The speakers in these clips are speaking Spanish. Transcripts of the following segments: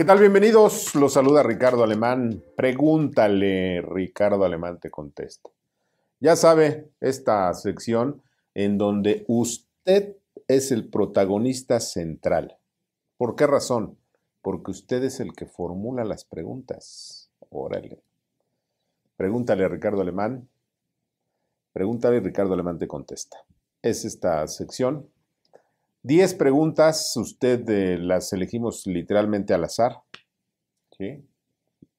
¿Qué tal? Bienvenidos. Los saluda Ricardo Alemán. Pregúntale, Ricardo Alemán te contesta. Ya sabe, esta sección en donde usted es el protagonista central. ¿Por qué razón? Porque usted es el que formula las preguntas. Órale. Pregúntale Ricardo Alemán. Pregúntale Ricardo Alemán te contesta. Es esta sección 10 preguntas, usted las elegimos literalmente al azar.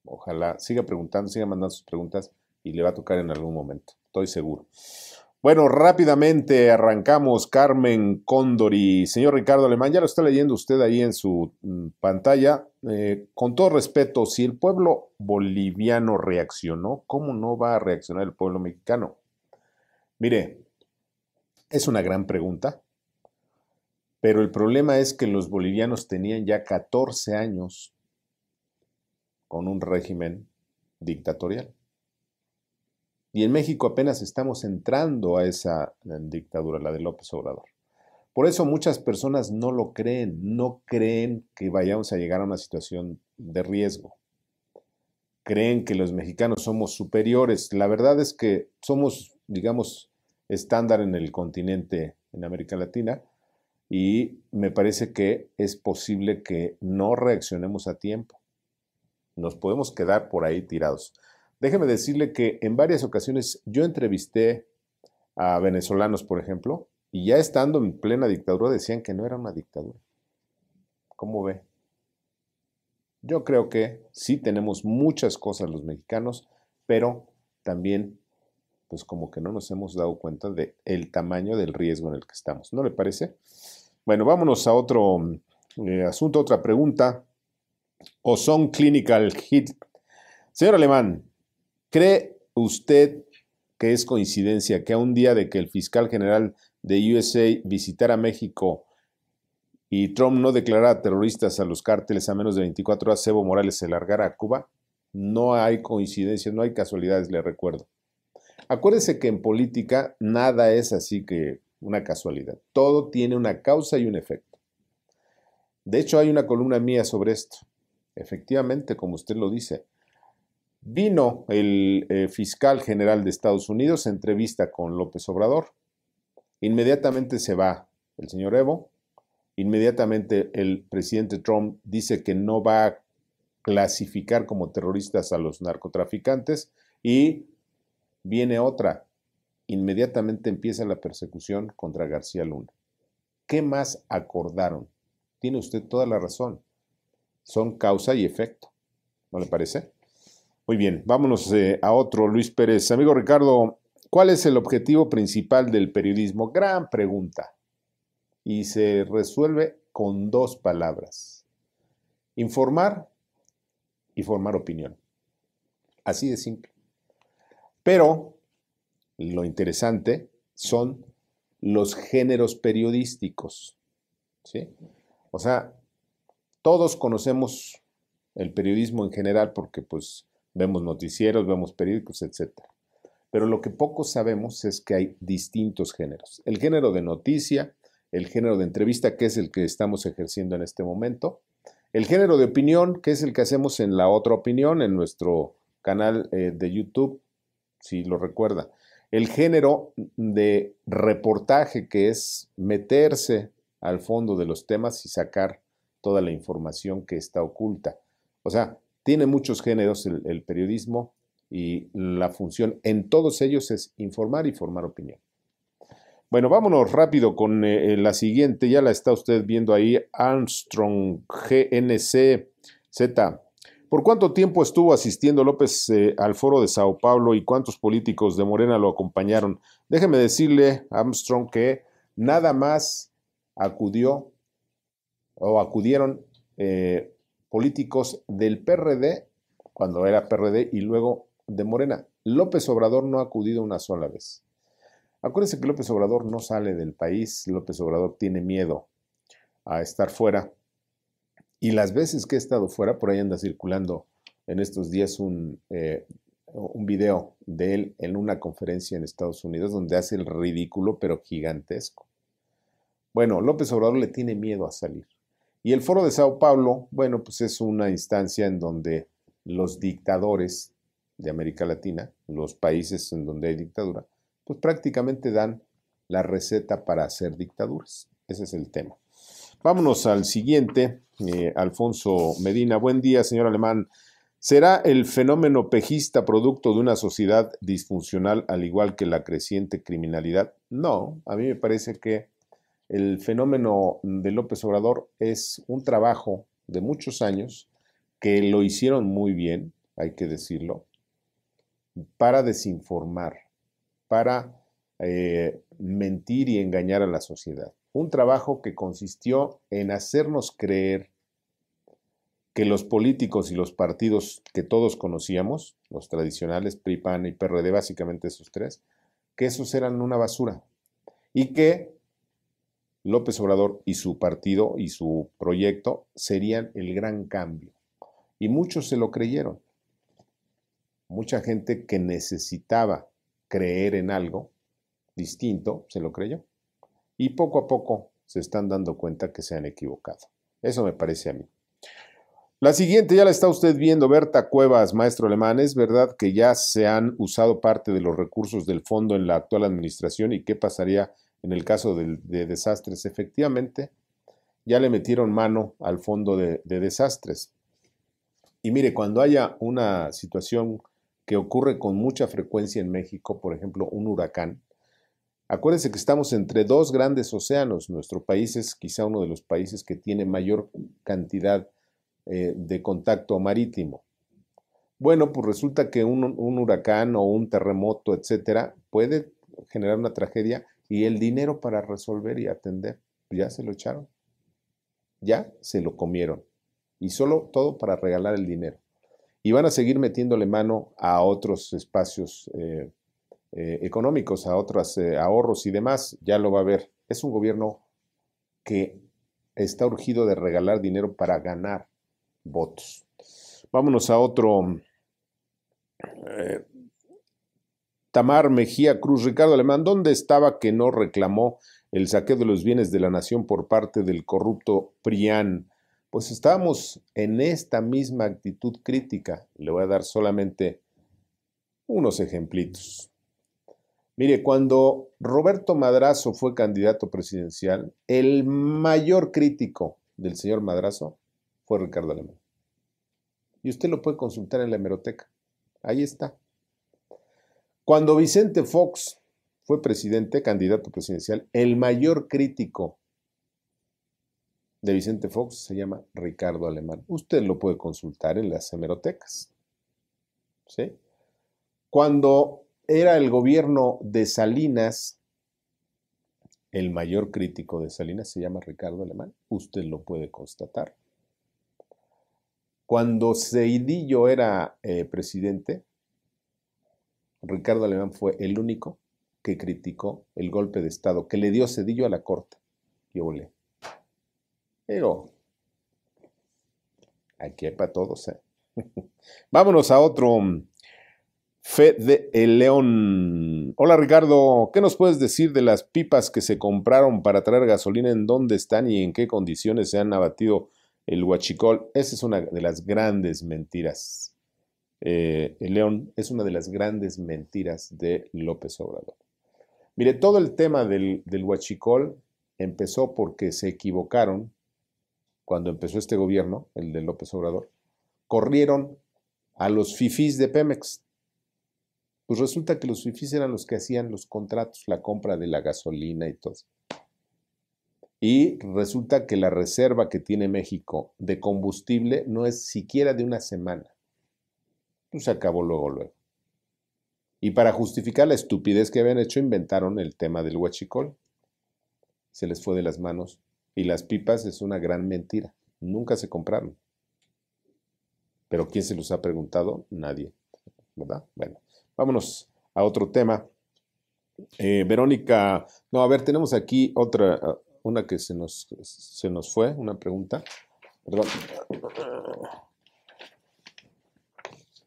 Ojalá siga preguntando, siga mandando sus preguntas y le va a tocar en algún momento, estoy seguro. Bueno, rápidamente arrancamos. Carmen y señor Ricardo Alemán, ya lo está leyendo usted ahí en su mm, pantalla. Eh, con todo respeto, si el pueblo boliviano reaccionó, ¿cómo no va a reaccionar el pueblo mexicano? Mire, es una gran pregunta. Pero el problema es que los bolivianos tenían ya 14 años con un régimen dictatorial. Y en México apenas estamos entrando a esa eh, dictadura, la de López Obrador. Por eso muchas personas no lo creen, no creen que vayamos a llegar a una situación de riesgo. Creen que los mexicanos somos superiores. La verdad es que somos, digamos, estándar en el continente, en América Latina, y me parece que es posible que no reaccionemos a tiempo. Nos podemos quedar por ahí tirados. Déjeme decirle que en varias ocasiones yo entrevisté a venezolanos, por ejemplo, y ya estando en plena dictadura decían que no era una dictadura. ¿Cómo ve? Yo creo que sí tenemos muchas cosas los mexicanos, pero también pues como que no nos hemos dado cuenta de el tamaño del riesgo en el que estamos. ¿No le parece? Bueno, vámonos a otro eh, asunto, otra pregunta. son Clinical Hit. Señor Alemán, ¿cree usted que es coincidencia que a un día de que el fiscal general de USA visitara México y Trump no declarara terroristas a los cárteles a menos de 24 horas, Evo Morales se largara a Cuba? No hay coincidencia, no hay casualidades, le recuerdo. Acuérdese que en política nada es así que una casualidad. Todo tiene una causa y un efecto. De hecho, hay una columna mía sobre esto. Efectivamente, como usted lo dice, vino el eh, fiscal general de Estados Unidos, entrevista con López Obrador. Inmediatamente se va el señor Evo. Inmediatamente el presidente Trump dice que no va a clasificar como terroristas a los narcotraficantes y viene otra. Inmediatamente empieza la persecución contra García Luna. ¿Qué más acordaron? Tiene usted toda la razón. Son causa y efecto. ¿No le parece? Muy bien, vámonos eh, a otro, Luis Pérez. Amigo Ricardo, ¿cuál es el objetivo principal del periodismo? Gran pregunta. Y se resuelve con dos palabras. Informar y formar opinión. Así de simple. Pero lo interesante son los géneros periodísticos. O sea, todos conocemos el periodismo en general porque pues vemos noticieros, vemos periódicos, etc. Pero lo que pocos sabemos es que hay distintos géneros. El género de noticia, el género de entrevista, que es el que estamos ejerciendo en este momento, el género de opinión, que es el que hacemos en la otra opinión, en nuestro canal eh, de YouTube, si lo recuerda el género de reportaje que es meterse al fondo de los temas y sacar toda la información que está oculta. O sea, tiene muchos géneros el, periodismo y la función en todos ellos es informar y formar opinión. Bueno, vámonos rápido con eh, eh, la siguiente, ya la está usted viendo ahí, Armstrong GNCZ. ¿Por cuánto tiempo estuvo asistiendo López eh, al foro de Sao Paulo y cuántos políticos de Morena lo acompañaron? Déjeme decirle, Armstrong, que nada más acudió o acudieron eh, políticos del PRD, cuando era PRD, y luego de Morena. López Obrador no ha acudido una sola vez. Acuérdense que López Obrador no sale del país, López Obrador tiene miedo a estar fuera y las veces que he estado fuera, por ahí anda circulando en estos días eh, un, video de él en una conferencia en Estados Unidos donde hace el ridículo pero gigantesco. Bueno, López Obrador le tiene miedo a salir. Y el foro de Sao Paulo, bueno, pues es una instancia en donde los dictadores de América Latina, los países en donde hay dictadura, pues prácticamente dan la receta para hacer dictaduras. Ese es el tema. Vámonos al siguiente, eh, Alfonso Medina. Buen día, señor Alemán. ¿Será el fenómeno pejista producto de una sociedad disfuncional al igual que la creciente criminalidad? No, a mí me parece que el fenómeno de López Obrador es un trabajo de muchos años que lo hicieron muy bien, hay que decirlo, para desinformar, para eh, mentir y engañar a la sociedad un trabajo que consistió en hacernos creer que los políticos y los partidos que todos conocíamos, los tradicionales, PRI, PAN y PRD, básicamente esos tres, que esos eran una basura y que López Obrador y su partido y su proyecto serían el gran cambio. Y muchos se lo creyeron. Mucha gente que necesitaba creer en algo distinto se lo creyó y poco a poco se están dando cuenta que se han equivocado. Eso me parece a mí. La siguiente ya la está usted viendo, Berta Cuevas, maestro alemán. Es verdad que ya se han usado parte de los recursos del fondo en la actual administración y qué pasaría en el caso de, desastres. Efectivamente, ya le metieron mano al fondo de, de desastres. Y mire, cuando haya una situación que ocurre con mucha frecuencia en México, por ejemplo, un huracán, Acuérdense que estamos entre dos grandes océanos. Nuestro país es quizá uno de los países que tiene mayor cantidad eh, de contacto marítimo. Bueno, pues resulta que un, huracán o un terremoto, etcétera, puede generar una tragedia y el dinero para resolver y atender, pues ya se lo echaron, ya se lo comieron. Y solo todo para regalar el dinero. Y van a seguir metiéndole mano a otros espacios eh, eh, económicos, a otros eh, ahorros y demás, ya lo va a ver. Es un gobierno que está urgido de regalar dinero para ganar votos. Vámonos a otro. Eh, Tamar Mejía Cruz, Ricardo Alemán, ¿dónde estaba que no reclamó el saqueo de los bienes de la nación por parte del corrupto Prián? Pues estamos en esta misma actitud crítica. Le voy a dar solamente unos ejemplitos. Mire, cuando Roberto Madrazo fue candidato presidencial, el mayor crítico del señor Madrazo fue Ricardo Alemán. Y usted lo puede consultar en la hemeroteca. Ahí está. Cuando Vicente Fox fue presidente, candidato presidencial, el mayor crítico de Vicente Fox se llama Ricardo Alemán. Usted lo puede consultar en las hemerotecas. ¿Sí? Cuando era el gobierno de Salinas, el mayor crítico de Salinas se llama Ricardo Alemán, usted lo puede constatar. Cuando Cedillo era eh, presidente, Ricardo Alemán fue el único que criticó el golpe de Estado que le dio Cedillo a la corte. Yo volé. Pero aquí para todos. ¿eh? Vámonos a otro mm, Fe de El León. Hola Ricardo, ¿qué nos puedes decir de las pipas que se compraron para traer gasolina? ¿En dónde están y en qué condiciones se han abatido el huachicol? Esa es una de las grandes mentiras. Eh, el León es una de las grandes mentiras de López Obrador. Mire, todo el tema del, del huachicol empezó porque se equivocaron cuando empezó este gobierno, el de López Obrador, corrieron a los fifis de Pemex. Pues resulta que los fifís eran los que hacían los contratos, la compra de la gasolina y todo. Y resulta que la reserva que tiene México de combustible no es siquiera de una semana. Pues se acabó luego, luego. Y para justificar la estupidez que habían hecho, inventaron el tema del huachicol. Se les fue de las manos. Y las pipas es una gran mentira. Nunca se compraron. Pero ¿quién se los ha preguntado? Nadie. ¿Verdad? Bueno. Vámonos a otro tema. Eh, Verónica, no, a ver, tenemos aquí otra, uh, una que se nos, se nos fue, una pregunta. Perdón.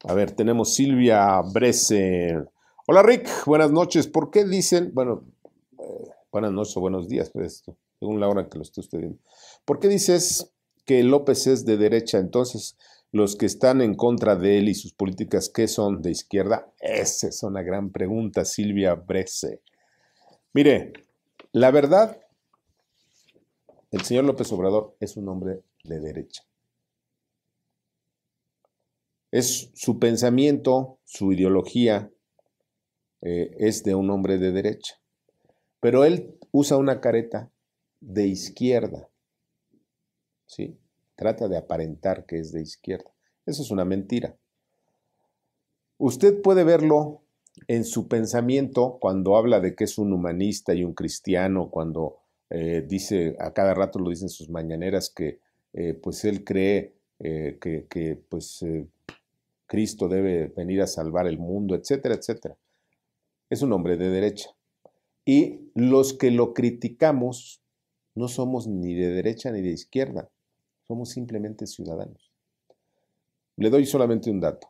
A ver, tenemos Silvia Brese. Hola Rick, buenas noches. ¿Por qué dicen, bueno, eh, buenas noches o buenos días, pues, según la hora en que lo esté usted viendo? ¿Por qué dices que López es de derecha? Entonces, los que están en contra de él y sus políticas, ¿qué son de izquierda? Esa es una gran pregunta, Silvia Bresse. Mire, la verdad, el señor López Obrador es un hombre de derecha. Es su pensamiento, su ideología, eh, es de un hombre de derecha. Pero él usa una careta de izquierda. ¿Sí? Trata de aparentar que es de izquierda. Eso es una mentira. Usted puede verlo en su pensamiento cuando habla de que es un humanista y un cristiano, cuando eh, dice, a cada rato lo dicen sus mañaneras, que eh, pues él cree eh, que, que, pues, Cristo debe venir a salvar el mundo, etcétera, etcétera. Es un hombre de derecha. Y los que lo criticamos no somos ni de derecha ni de izquierda. Somos simplemente ciudadanos. Le doy solamente un dato.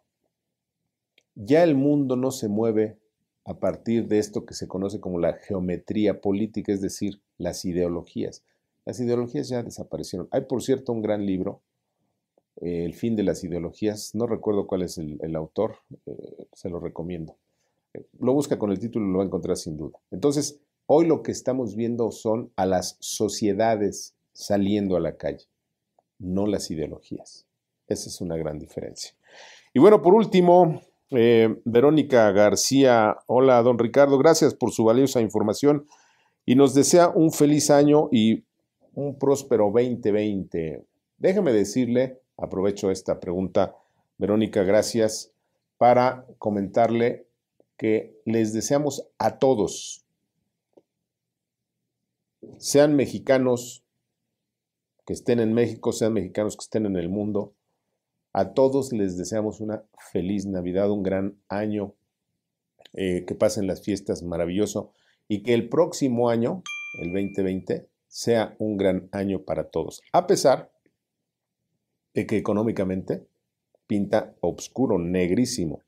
Ya el mundo no se mueve a partir de esto que se conoce como la geometría política, es decir, las ideologías. Las ideologías ya desaparecieron. Hay, por cierto, un gran libro, eh, El fin de las ideologías. No recuerdo cuál es el, autor, eh, se lo recomiendo. Eh, lo busca con el título y lo va a encontrar sin duda. Entonces, hoy lo que estamos viendo son a las sociedades saliendo a la calle no las ideologías. Esa es una gran diferencia. Y bueno, por último, eh, Verónica García, hola don Ricardo, gracias por su valiosa información y nos desea un feliz año y un próspero 2020. Déjeme decirle, aprovecho esta pregunta, Verónica, gracias, para comentarle que les deseamos a todos, sean mexicanos, que estén en México, sean mexicanos que estén en el mundo. A todos les deseamos una feliz Navidad, un gran año, eh, que pasen las fiestas maravilloso y que el próximo año, el 2020, sea un gran año para todos. A pesar de que económicamente pinta oscuro, negrísimo.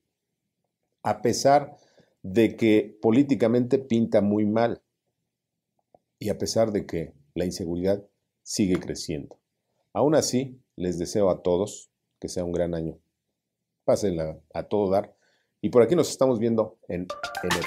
A pesar de que políticamente pinta muy mal. Y a pesar de que la inseguridad sigue creciendo. Aún así, les deseo a todos que sea un gran año. Pásenla a todo dar. Y por aquí nos estamos viendo en enero.